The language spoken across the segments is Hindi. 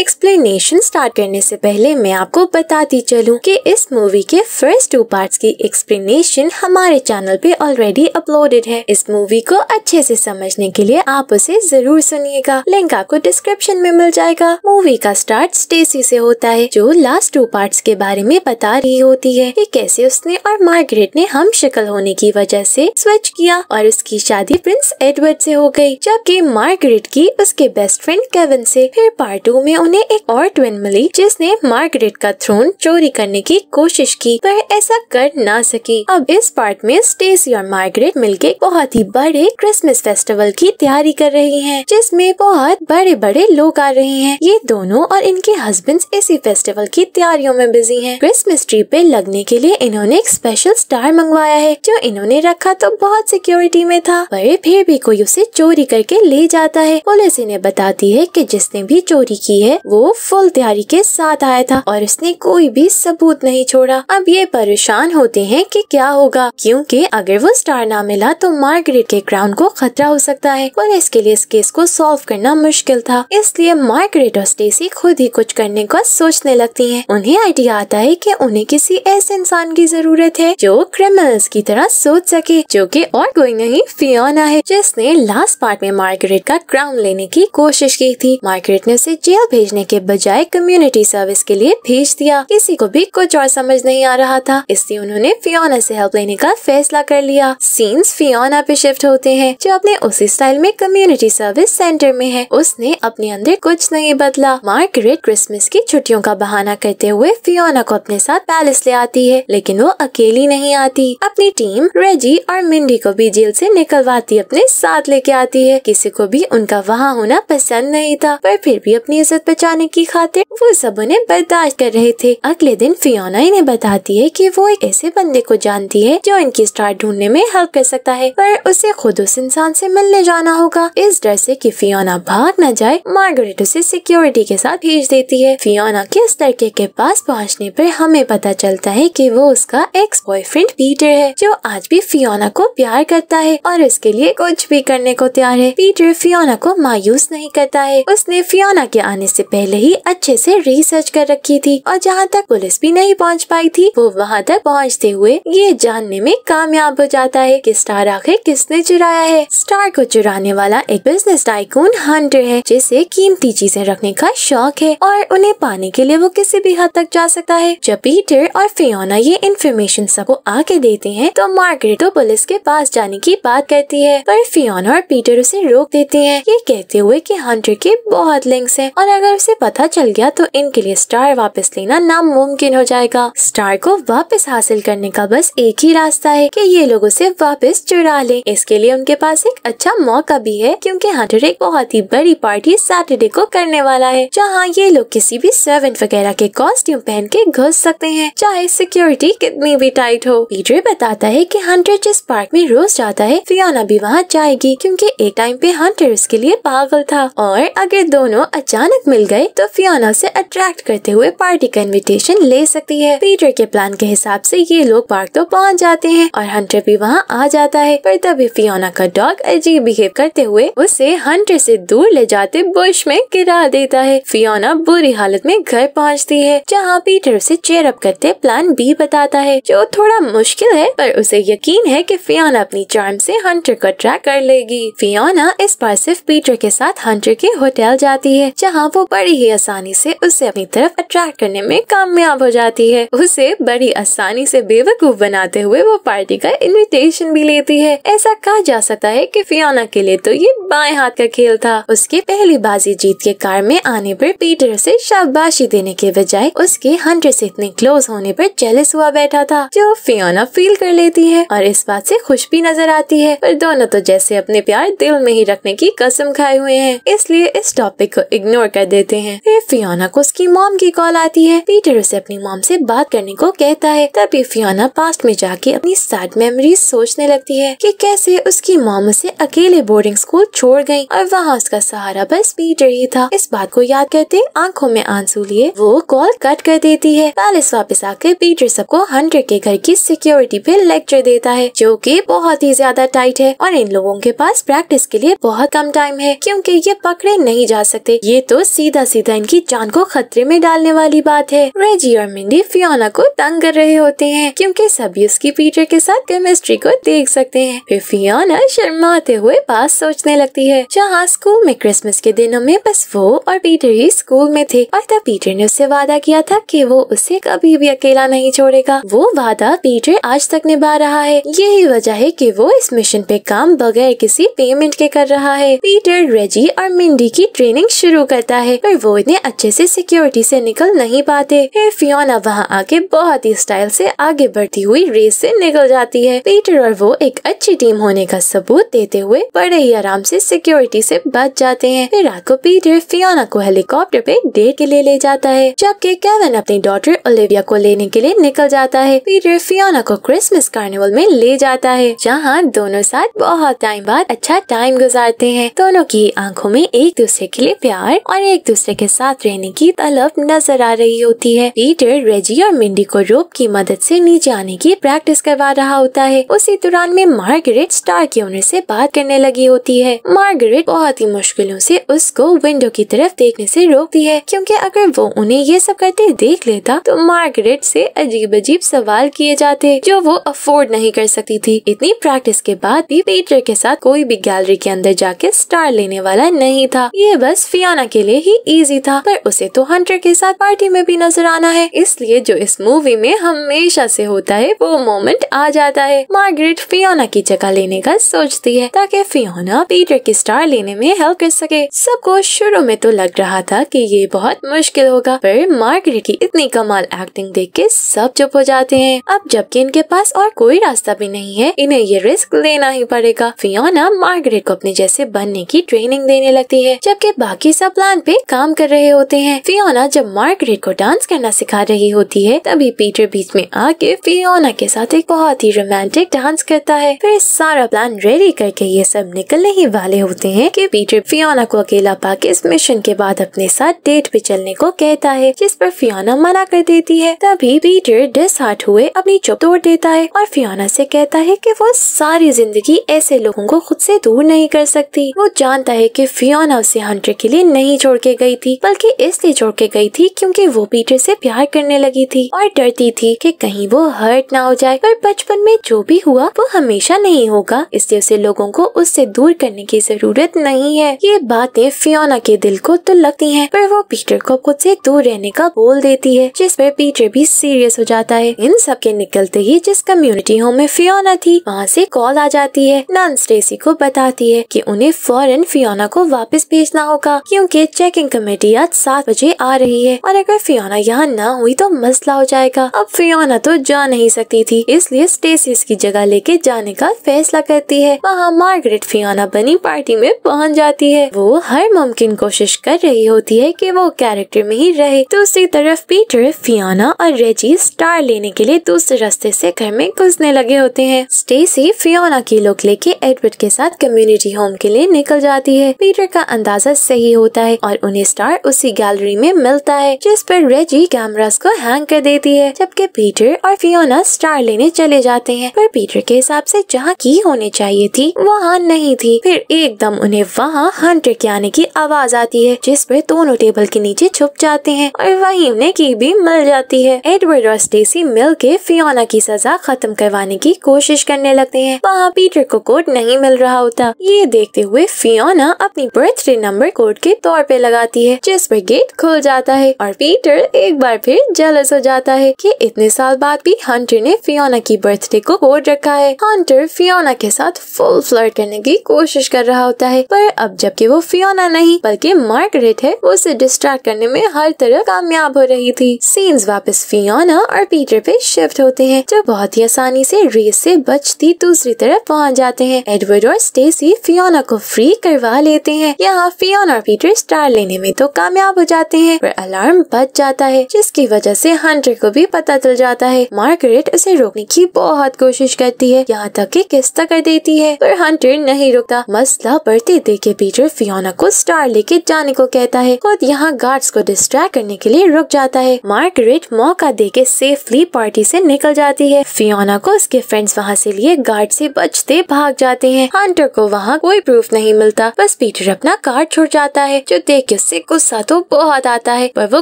एक्सप्लेनेशन स्टार्ट करने से पहले मैं आपको बताती चलूं कि इस मूवी के फर्स्ट टू पार्ट्स की एक्सप्लेनेशन हमारे चैनल पे ऑलरेडी अपलोडेड है इस मूवी को अच्छे से समझने के लिए आप उसे जरूर सुनिएगा लिंक आपको डिस्क्रिप्शन में मिल जाएगा मूवी का स्टार्ट स्टेसी से होता है जो लास्ट टू पार्ट के बारे में बता रही होती है की कैसे उसने और मार्गरेट ने हम शिकल होने की वजह ऐसी स्वच्छ किया और उसकी शादी प्रिंस एडवर्ड ऐसी हो गयी जबकि मार्गरेट की उसके बेस्ट फ्रेंड केवन ऐसी फिर पार्ट टू में उन्हें एक और ट्विन मिली जिसने मार्गरेट का थ्रोन चोरी करने की कोशिश की पर ऐसा कर ना सकी अब इस पार्ट में स्टेसी और मार्गरेट मिलके बहुत ही बड़े क्रिसमस फेस्टिवल की तैयारी कर रही हैं जिसमें बहुत बड़े बड़े लोग आ रहे हैं ये दोनों और इनके हस्बैंड इसी फेस्टिवल की तैयारियों में बिजी है क्रिसमस ट्री पे लगने के लिए इन्होंने एक स्पेशल स्टार मंगवाया है जो इन्होंने रखा तो बहुत सिक्योरिटी में था पर फिर भी कोई उसे चोरी करके ले जाता है पुलिस इन्हें बताती है कि जिसने भी चोरी की है वो फुल तैयारी के साथ आया था और उसने कोई भी सबूत नहीं छोड़ा अब ये परेशान होते हैं कि क्या होगा क्योंकि अगर वो स्टार ना मिला तो मार्गरेट के क्राउन को खतरा हो सकता है और इसके लिए इस केस को सॉल्व करना मुश्किल था इसलिए मार्गरेट और स्टेसी खुद ही कुछ करने का सोचने लगती है उन्हें आइडिया आता है कि उन्हें किसी ऐसे इंसान की जरूरत है जो क्रिमिनल्स की तरह सोच सके जो की और कोई नहीं फियोना है जिसने लास्ट पार्ट में मार्गरेट का क्राउन लेने की कोशिश की थी मार्गरेट ने उसे जेल भेज भेजने के बजाय कम्युनिटी सर्विस के लिए भेज दिया किसी को भी कुछ और समझ नहीं आ रहा था इसलिए उन्होंने फियोना से हेल्प लेने का फैसला कर लिया सीन्स फियोना पे शिफ्ट होते हैं जो अपने उसी स्टाइल में कम्युनिटी सर्विस सेंटर में है उसने अपने अंदर कुछ नहीं बदला मार्गरेट क्रिसमस की छुट्टियों का बहाना करते हुए फियोना को अपने साथ पैलेस ले आती है लेकिन वो अकेली नहीं आती अपनी टीम रेजी और मिंडी को भी जेल से निकलवाती अपने साथ लेके आती है किसी को भी उनका वहाँ होना पसंद नहीं था पर फिर भी अपनी इज्जत बचाने की खातिर वो सब उन्हें बर्दाश्त कर रहे थे अगले दिन फियोना इन्हें बताती है कि वो एक ऐसे बंदे को जानती है जो इनकी स्टार ढूंढने में हेल्प कर सकता है पर उसे खुद उस इंसान से मिलने जाना होगा इस डर से कि फियोना भाग न जाए मार्गरेट उसे सिक्योरिटी के साथ भेज देती है फियोना के उस लड़के के पास पहुँचने पर हमें पता चलता है की वो उसका एक्स बॉयफ्रेंड पीटर है जो आज भी फियोना को प्यार करता है और उसके लिए कुछ भी करने को तैयार है पीटर फियोना को मायूस नहीं करता है उसने फियोना के आने से से पहले ही अच्छे से रिसर्च कर रखी थी और जहाँ तक पुलिस भी नहीं पहुँच पाई थी वो वहाँ तक पहुँचते हुए ये जानने में कामयाब हो जाता है कि स्टार आखिर किसने चुराया है स्टार को चुराने वाला एक बिजनेस टाइकून हंटर है जिसे कीमती चीजें रखने का शौक है और उन्हें पाने के लिए वो किसी भी हद तक जा सकता है जब पीटर और फियोना ये इन्फॉर्मेशन सबको आके देते हैं तो मार्केट तो पुलिस के पास जाने की बात करती है पर फियोना और पीटर उसे रोक देते हैं ये कहते हुए कि हंटर के बहुत लिंक्स हैं और अगर अगर उसे पता चल गया तो इनके लिए स्टार वापस लेना नामुमकिन हो जाएगा स्टार को वापस हासिल करने का बस एक ही रास्ता है कि ये लोग उसे वापस चुरा लें इसके लिए उनके पास एक अच्छा मौका भी है क्योंकि हंटर एक बहुत ही बड़ी पार्टी सैटरडे को करने वाला है जहाँ ये लोग किसी भी सर्वेंट वगैरह के कॉस्ट्यूम पहन के घुस सकते हैं चाहे सिक्योरिटी कितनी भी टाइट हो पीटर बताता है की हंटर जिस पार्क में रोज जाता है फियोना भी वहाँ जाएगी क्यूँकी एक टाइम पे हंटर उसके लिए पागल था और अगर दोनों अचानक मिल मिल गए तो फियोना से अट्रैक्ट करते हुए पार्टी का इनविटेशन ले सकती है पीटर के प्लान के हिसाब से ये लोग पार्क तो पहुंच जाते हैं और हंटर भी वहाँ आ जाता है पर तभी फियोना का डॉग अजीब बिहेव करते हुए उसे हंटर से दूर ले जाते बुश में गिरा देता है फियोना बुरी हालत में घर पहुँचती है जहाँ पीटर उसे चेयरअप करते प्लान बी बताता है जो थोड़ा मुश्किल है पर उसे यकीन है कि फियोना अपनी चार्म से हंटर को ट्रैक कर लेगी फियोना इस बार सिर्फ पीटर के साथ हंटर के होटल जाती है जहाँ वो बड़ी ही आसानी से उसे अपनी तरफ अट्रैक्ट करने में कामयाब हो जाती है उसे बड़ी आसानी से बेवकूफ बनाते हुए वो पार्टी का इनविटेशन भी लेती है ऐसा कहा जा सकता है कि फियाना के लिए तो ये बाएं हाथ का खेल था उसके पहली बाजी जीत के कार में आने पर पीटर से शाबाशी देने के बजाय उसके हंड्रेड से इतने क्लोज होने पर जेलिस हुआ बैठा था जो फियाना फील कर लेती है और इस बात से खुश भी नजर आती है पर दोनों तो जैसे अपने प्यार दिल में ही रखने की कसम खाए हुए हैं इसलिए इस टॉपिक को इग्नोर कर दे लेते हैं फिर फियोना को उसकी मॉम की कॉल आती है पीटर उसे अपनी मॉम से बात करने को कहता है तभी फियोना पास्ट में जाके अपनी सैड मेमोरीज सोचने लगती है कि कैसे उसकी मॉम उसे अकेले बोर्डिंग स्कूल छोड़ गई और वहाँ उसका सहारा बस पीटर ही था इस बात को याद करते आंखों में आंसू लिए वो कॉल कट कर देती है पैलेस वापस आकर पीटर सबको हंटर के घर की सिक्योरिटी पे लेक्चर देता है जो कि बहुत ही ज्यादा टाइट है और इन लोगों के पास प्रैक्टिस के लिए बहुत कम टाइम है क्योंकि ये पकड़े नहीं जा सकते ये तो सीधे सीधा सीधा इनकी जान को खतरे में डालने वाली बात है रेजी और मिंडी फियोना को तंग कर रहे होते हैं क्योंकि सभी उसकी पीटर के साथ केमिस्ट्री को देख सकते हैं फिर फियोना शर्माते हुए पास सोचने लगती है जहाँ स्कूल में क्रिसमस के दिनों में बस वो और पीटर ही स्कूल में थे और तब पीटर ने उससे वादा किया था कि वो उसे कभी भी अकेला नहीं छोड़ेगा वो वादा पीटर आज तक निभा रहा है यही वजह है की वो इस मिशन पे काम बगैर किसी पेमेंट के कर रहा है पीटर रेजी और मिंडी की ट्रेनिंग शुरू करता है है पर वो इतने अच्छे से सिक्योरिटी से निकल नहीं पाते फिर फियोना वहाँ आके बहुत ही स्टाइल से आगे बढ़ती हुई रेस से निकल जाती है पीटर और वो एक अच्छी टीम होने का सबूत देते हुए बड़े ही आराम से सिक्योरिटी से बच जाते हैं फिर रात को पीटर फियोना को हेलीकॉप्टर पे डेट के लिए ले जाता है जबकि केवन अपनी डॉटर ओलिविया को लेने के लिए निकल जाता है पीटर फियोना को क्रिसमस कार्निवल में ले जाता है जहाँ दोनों साथ बहुत टाइम बाद अच्छा टाइम गुजारते हैं दोनों की आंखों में एक दूसरे के लिए प्यार और एक एक दूसरे के साथ रहने की तलब नजर आ रही होती है पीटर रेजी और मिंडी को रोप की मदद से नीचे आने की प्रैक्टिस करवा रहा होता है उसी दौरान में मार्गरेट स्टार के ओनर से बात करने लगी होती है मार्गरेट बहुत ही मुश्किलों से उसको विंडो की तरफ देखने से रोकती है क्योंकि अगर वो उन्हें ये सब करते देख लेता तो मार्गरेट से अजीब अजीब सवाल किए जाते जो वो अफोर्ड नहीं कर सकती थी इतनी प्रैक्टिस के बाद भी पीटर के साथ कोई भी गैलरी के अंदर जाके स्टार लेने वाला नहीं था ये बस फियाना के लिए ही इजी था पर उसे तो हंटर के साथ पार्टी में भी नजर आना है इसलिए जो इस मूवी में हमेशा से होता है वो मोमेंट आ जाता है मार्गरेट फियोना की जगह लेने का सोचती है ताकि फियोना पीटर की स्टार लेने में हेल्प कर सके सबको शुरू में तो लग रहा था कि ये बहुत मुश्किल होगा पर मार्गरेट की इतनी कमाल एक्टिंग देख के सब चुप हो जाते हैं अब जबकि इनके पास और कोई रास्ता भी नहीं है इन्हें ये रिस्क लेना ही पड़ेगा फियोना मार्गरेट को अपने जैसे बनने की ट्रेनिंग देने लगती है जबकि बाकी सब प्लान पे काम कर रहे होते हैं फियोना जब मार्गरेट को डांस करना सिखा रही होती है तभी पीटर बीच में आके फियोना के साथ एक बहुत ही रोमांटिक डांस करता है फिर सारा प्लान रेडी करके ये सब निकलने ही वाले होते हैं कि पीटर फियोना को अकेला पाके इस मिशन के बाद अपने साथ डेट पे चलने को कहता है जिस पर फियोना मना कर देती है तभी पीटर हार्ट हुए अपनी चुप तोड़ देता है और फियोना से कहता है कि वो सारी जिंदगी ऐसे लोगों को खुद से दूर नहीं कर सकती वो जानता है कि फियोना उसे हंटर के लिए नहीं छोड़ के के गई थी बल्कि इसलिए छोड़ के गई थी क्योंकि वो पीटर से प्यार करने लगी थी और डरती थी कि कहीं वो हर्ट ना हो जाए पर बचपन में जो भी हुआ वो हमेशा नहीं होगा इसलिए उसे लोगों को उससे दूर करने की जरूरत नहीं है ये बातें फियोना के दिल को तो लगती है पर वो पीटर को खुद ऐसी दूर रहने का बोल देती है जिस पर पीटर भी सीरियस हो जाता है इन सब के निकलते ही जिस कम्युनिटी होम में फियोना थी वहाँ से कॉल आ जाती है नान स्टेसी को बताती है कि उन्हें फौरन फियोना को वापस भेजना होगा क्योंकि चेक वर्किंग कमेटी आज सात बजे आ रही है और अगर फियोना यहाँ ना हुई तो मसला हो जाएगा अब फियोना तो जा नहीं सकती थी इसलिए स्टेसी इसकी जगह लेके जाने का फैसला करती है वहाँ मार्गरेट फियोना बनी पार्टी में पहुँच जाती है वो हर मुमकिन कोशिश कर रही होती है की वो कैरेक्टर में ही रहे दूसरी तरफ पीटर फियोना और रेजी स्टार लेने के लिए दूसरे रास्ते ऐसी घर में घुसने लगे होते हैं स्टेसी फियोना की लुक लेके एडवर्ड के साथ कम्युनिटी होम के लिए निकल जाती है पीटर का अंदाजा सही होता है और उन्हें स्टार उसी गैलरी में मिलता है जिस पर रेजी कैमरास को हैंग कर देती है जबकि पीटर और फियोना स्टार लेने चले जाते हैं पर पीटर के हिसाब से जहाँ की होनी चाहिए थी वहाँ नहीं थी फिर एकदम उन्हें वहाँ हंटर के आने की आवाज आती है जिस पर दोनों टेबल के नीचे छुप जाते हैं और वही उन्हें की भी मिल जाती है एडवर्ड और स्टेसी मिल के फियोना की सजा खत्म करवाने की कोशिश करने लगते है वहाँ पीटर को कोड नहीं मिल रहा होता ये देखते हुए फियोना अपनी बर्थडे नंबर कोड के तौर पे लगा लगाती है जिस पर गेट खुल जाता है और पीटर एक बार फिर जलस हो जाता है कि इतने साल बाद भी हंटर ने फियोना की बर्थडे को बोर्ड रखा है हंटर फियोना के साथ फुल फ्लर्ट करने की कोशिश कर रहा होता है पर अब जबकि वो फियोना नहीं बल्कि मार्गरेट है उसे डिस्ट्रैक्ट करने में हर तरह कामयाब हो रही थी सीन्स वापस फियोना और पीटर पे शिफ्ट होते हैं जो बहुत ही आसानी से रेस से बचती दूसरी तरफ पहुंच जाते हैं एडवर्ड और स्टेसी फियोना को फ्री करवा लेते हैं यहाँ फियोना और पीटर स्टार लेने में तो कामयाब हो जाते हैं पर अलार्म बच जाता है जिसकी वजह से हंटर को भी पता चल जाता है मार्गरेट उसे रोकने की बहुत कोशिश करती है यहाँ तक कि किस्ता कर देती है पर हंटर नहीं रुकता मसला बढ़ते देखे पीटर फियोना को स्टार लेके जाने को कहता है खुद यहाँ गार्ड्स को डिस्ट्रैक्ट करने के लिए रुक जाता है मार्गरेट मौका दे के सेफली पार्टी से निकल जाती है फियोना को उसके फ्रेंड्स वहाँ से लिए गार्ड से बचते भाग जाते हैं हंटर को वहाँ कोई प्रूफ नहीं मिलता बस पीटर अपना कार्ड छोड़ जाता है जो देख किससे गुस्सा तो बहुत आता है पर वो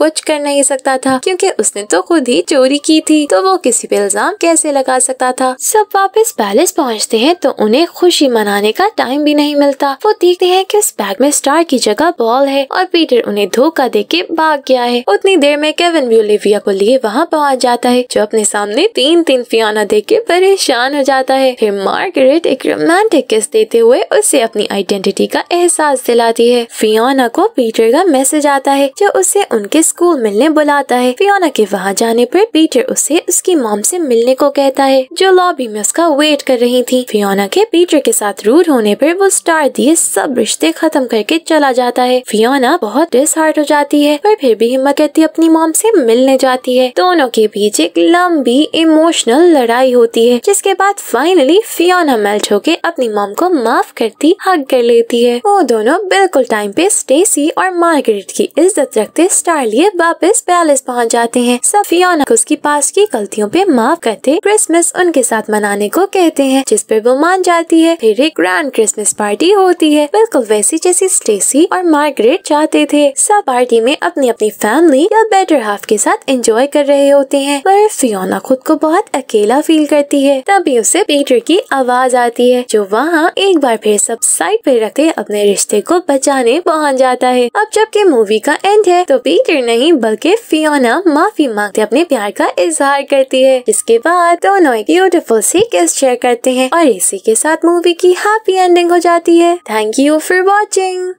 कुछ कर नहीं सकता था क्योंकि उसने तो खुद ही चोरी की थी तो वो किसी पे इल्जाम कैसे लगा सकता था सब वापस पैलेस पहुँचते हैं तो उन्हें खुशी मनाने का टाइम भी नहीं मिलता वो देखते हैं कि उस बैग में स्टार की जगह बॉल है और पीटर उन्हें धोखा दे के भाग गया है उतनी देर में केविन भी ओलिविया को लिए वहाँ पहुँच जाता है जो अपने सामने तीन तीन फियाना देख के परेशान हो जाता है फिर मार्गरेट एक रोमांटिक किस देते हुए उसे अपनी आइडेंटिटी का एहसास दिलाती है फियाना को पीटर का मैसेज आता है जो उसे उनके स्कूल मिलने बुलाता है फियोना के वहाँ जाने पर पीटर उसे उसकी मॉम से मिलने को कहता है जो लॉबी में उसका वेट कर रही थी फियोना के पीटर के साथ रूड होने पर वो स्टार दिए सब रिश्ते खत्म करके चला जाता है फियोना बहुत डिसहार्ट हो जाती है पर फिर भी हिम्मत कहती अपनी मॉम से मिलने जाती है दोनों के बीच एक लंबी इमोशनल लड़ाई होती है जिसके बाद फाइनली फियोना मेल्ट होके अपनी मॉम को माफ करती हक कर लेती है वो दोनों बिल्कुल टाइम पे स्टेसी और मार्गरेट की इज्जत रखते स्टार लिए वापस पैलेस पहुंच जाते हैं सब फियोना को उसकी पास की गलतियों पे माफ करते क्रिसमस उनके साथ मनाने को कहते हैं जिस पर वो मान जाती है फिर एक ग्रैंड क्रिसमस पार्टी होती है बिल्कुल वैसी जैसी स्टेसी और मार्गरेट चाहते थे सब पार्टी में अपनी अपनी फैमिली या बेटर हाफ के साथ एंजॉय कर रहे होते हैं पर फियोना खुद को बहुत अकेला फील करती है तभी उसे पीटर की आवाज आती है जो वहाँ एक बार फिर सब साइड पे रखते अपने रिश्ते को बचाने पहुँच जाता है अब जबकि मूवी का एंड है तो पीटर नहीं बल्कि फियोना माफी मांगते अपने प्यार का इजहार करती है इसके बाद दोनों एक ब्यूटिफुल सी किस शेयर करते हैं और इसी के साथ मूवी की हैप्पी एंडिंग हो जाती है थैंक यू फॉर वॉचिंग